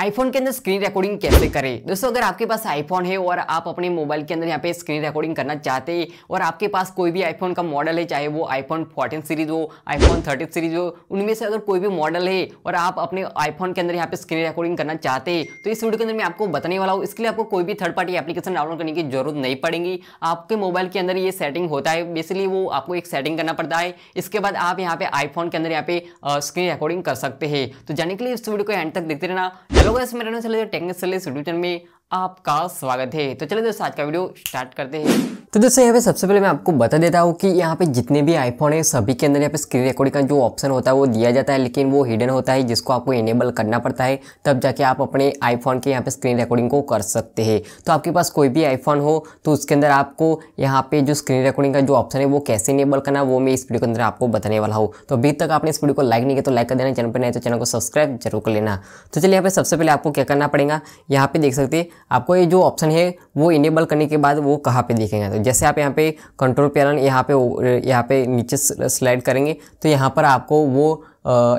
iPhone के अंदर screen recording कैसे करें दोस्तों अगर आपके पास आईफोन है और आप अपने मोबाइल के अंदर यहाँ पे स्क्रीन रिकॉर्डिंग करना चाहते हैं और आपके पास कोई भी आईफोन का मॉडल है चाहे वो आईफोन 14 सीरीज हो आईफोन 13 सीरीज हो उनमें से अगर कोई भी मॉडल है और आप अपने आईफोन के अंदर यहाँ पे स्क्रीन रिकॉर्डिंग करना चाहते हैं तो इस वीडियो के अंदर मैं आपको बताने वाला हूँ इसके लिए आपको कोई भी थर्ड पार्टी एप्लीकेशन डाउनलोड करने की जरूरत नहीं पड़ेगी आपके मोबाइल के अंदर ये सेटिंग होता है बेसिकली वो आपको एक सेटिंग करना पड़ता है इसके बाद आप यहाँ पे आईफोन के अंदर यहाँ पे स्क्रीन रिकॉर्डिंग कर सकते हैं तो जाने के लिए इस वीडियो को एंड तक देखते रहना हेलो गाइस मेरा नाम चले टेक्निकल सॉल्यूशन में आपका स्वागत है तो चलिए दोस्तों आज का वीडियो स्टार्ट करते हैं तो दोस्तों यहाँ पे सबसे पहले मैं आपको बता देता हूँ कि यहाँ पे जितने भी आईफोन है सभी के अंदर यहाँ पे स्क्रीन रिकॉर्डिंग का जो ऑप्शन होता है वो दिया जाता है लेकिन वो हिडन होता है जिसको आपको इनेबल करना पड़ता है तब जाके आप अपने आईफोन के यहाँ पे स्क्रीन रिकॉर्डिंग को कर सकते हैं तो आपके पास कोई भी आईफोन हो तो उसके अंदर आपको यहाँ पे जो स्क्रीन रिकॉर्डिंग का जो ऑप्शन है वो कैसे इनेबल करना वो मैं इस वीडियो के अंदर आपको बताने वाला हूँ तो अभी तक आपने इस वीडियो को लाइक नहीं किया तो लाइक कर देना चैनल पर नहीं तो चैनल को सब्सक्राइब जरूर कर लेना तो चलिए यहाँ पे सबसे पहले आपको क्या करना पड़ेगा यहाँ पे देख सकते आपको ये जो ऑप्शन है वो इनेबल करने के बाद वो कहाँ पे देखेंगे तो जैसे आप यहाँ पे कंट्रोल पैनल यहाँ पे यहाँ पे नीचे स्लाइड करेंगे तो यहाँ पर आपको वो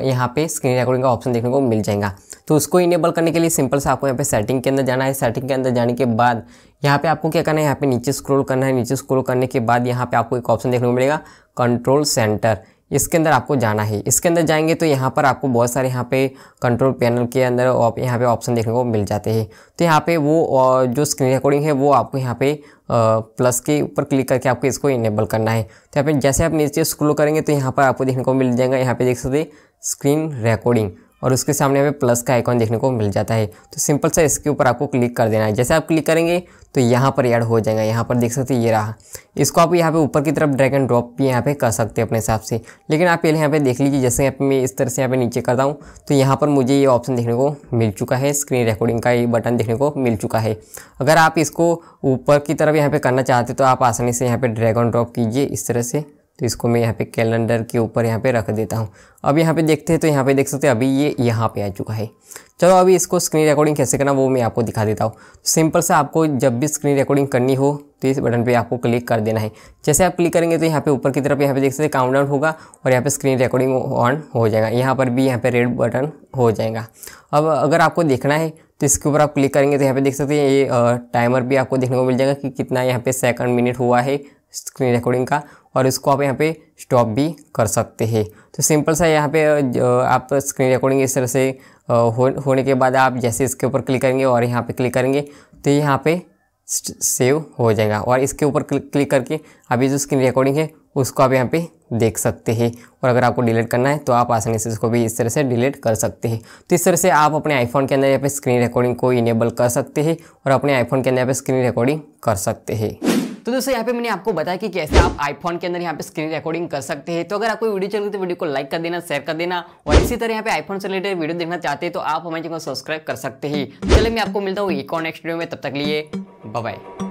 यहाँ पे स्क्रीन रिकॉर्डिंग का ऑप्शन देखने को मिल जाएगा तो उसको इनेबल करने के लिए सिंपल से आपको यहाँ पे सेटिंग के अंदर जाना है सेटिंग के अंदर जाने के बाद यहाँ पे आपको क्या करना है यहाँ पे नीचे स्क्रॉल करना है नीचे स्क्रॉल करने के बाद यहाँ पे आपको एक ऑप्शन देखने को मिलेगा कंट्रोल सेंटर इसके अंदर आपको जाना है इसके अंदर जाएंगे तो यहाँ पर आपको बहुत सारे यहाँ पे कंट्रोल पैनल के अंदर यहाँ पे ऑप्शन देखने को मिल जाते हैं तो यहाँ पे वो जो स्क्रीन रिकॉर्डिंग है वो आपको यहाँ पे प्लस के ऊपर क्लिक करके आपको इसको इनेबल करना है तो यहाँ पे जैसे आप नीचे स्क्रोल करेंगे तो यहाँ पर आपको देखने को मिल जाएगा यहाँ पे देख सकते स्क्रीन रिकॉर्डिंग और उसके सामने हमें प्लस का आइकॉन देखने को मिल जाता है तो सिंपल सा इसके ऊपर आपको क्लिक कर देना है जैसे आप क्लिक करेंगे तो यहाँ पर ऐड हो जाएगा यहाँ पर देख सकते ये रहा इसको आप यहाँ पे ऊपर की तरफ ड्रैग एंड ड्रॉप भी यहाँ पे कर सकते हैं अपने हिसाब से लेकिन आप पहले यहाँ पे देख लीजिए जैसे यहाँ पे मैं इस तरह से यहाँ पे नीचे करता हूँ तो यहाँ पर मुझे ये ऑप्शन देखने को मिल चुका है स्क्रीन रिकॉर्डिंग का ये बटन देखने को मिल चुका है अगर आप इसको ऊपर की तरफ यहाँ पर करना चाहते तो आप आसानी से यहाँ पर ड्रैग एंड ड्रॉप कीजिए इस तरह से तो इसको मैं यहाँ पे कैलेंडर के ऊपर यहाँ पे रख देता हूँ अब यहाँ पे देखते हैं तो यहाँ पे देख सकते हैं अभी ये यहाँ पे आ चुका है चलो अभी इसको स्क्रीन रिकॉर्डिंग कैसे करना वो मैं आपको दिखा देता हूँ सिंपल सा आपको जब भी स्क्रीन रिकॉर्डिंग करनी हो तो इस बटन पे आपको क्लिक कर देना है जैसे आप क्लिक करेंगे तो यहाँ पे ऊपर की तरफ यहाँ पे देख सकते हैं काउंट डाउन होगा और यहाँ पे स्क्रीन रिकॉर्डिंग ऑन हो जाएगा यहाँ पर भी यहाँ पे रेड बटन हो जाएगा अब अगर आपको देखना है तो इसके ऊपर आप क्लिक करेंगे तो यहाँ पे देख सकते हैं ये टाइमर भी आपको देखने को मिल जाएगा कि कितना यहाँ पे सेकंड मिनट हुआ है स्क्रीन रिकॉर्डिंग का और इसको आप यहाँ पे स्टॉप भी कर सकते हैं तो सिंपल सा यहाँ पे आप स्क्रीन रिकॉर्डिंग इस तरह से हो, होने के बाद आप जैसे इसके ऊपर क्लिक करेंगे और यहाँ पे क्लिक करेंगे तो यहाँ पे सेव हो जाएगा और इसके ऊपर क्लिक करके अभी जो स्क्रीन रिकॉर्डिंग है उसको आप यहाँ पे देख सकते हैं और अगर आपको डिलीट करना है तो आप आसानी से इसको भी इस तरह से डिलीट कर सकते हैं तो इस तरह से आप अपने आईफोन के अंदर यहाँ पे स्क्रीन रिकॉर्डिंग को इनेबल कर सकते हैं और अपने आईफोन के अंदर यहाँ पे स्क्रीन रिकॉर्डिंग कर सकते हैं तो दोस्तों यहाँ पे मैंने आपको बताया कि कैसे आप आईफोन के अंदर यहाँ पे स्क्रीन रिकॉर्डिंग कर सकते हैं तो अगर आपको वीडियो चल तो वीडियो को लाइक कर देना शेयर कर देना और इसी तरह यहाँ पे आईफोन से रिलेटेड वीडियो देखना चाहते हैं तो आप हमारे चैनल को सब्सक्राइब कर सकते हैं चले मैं आपको मिलता हूँ एक और नेक्स्ट वीडियो में तब तक लिए बाय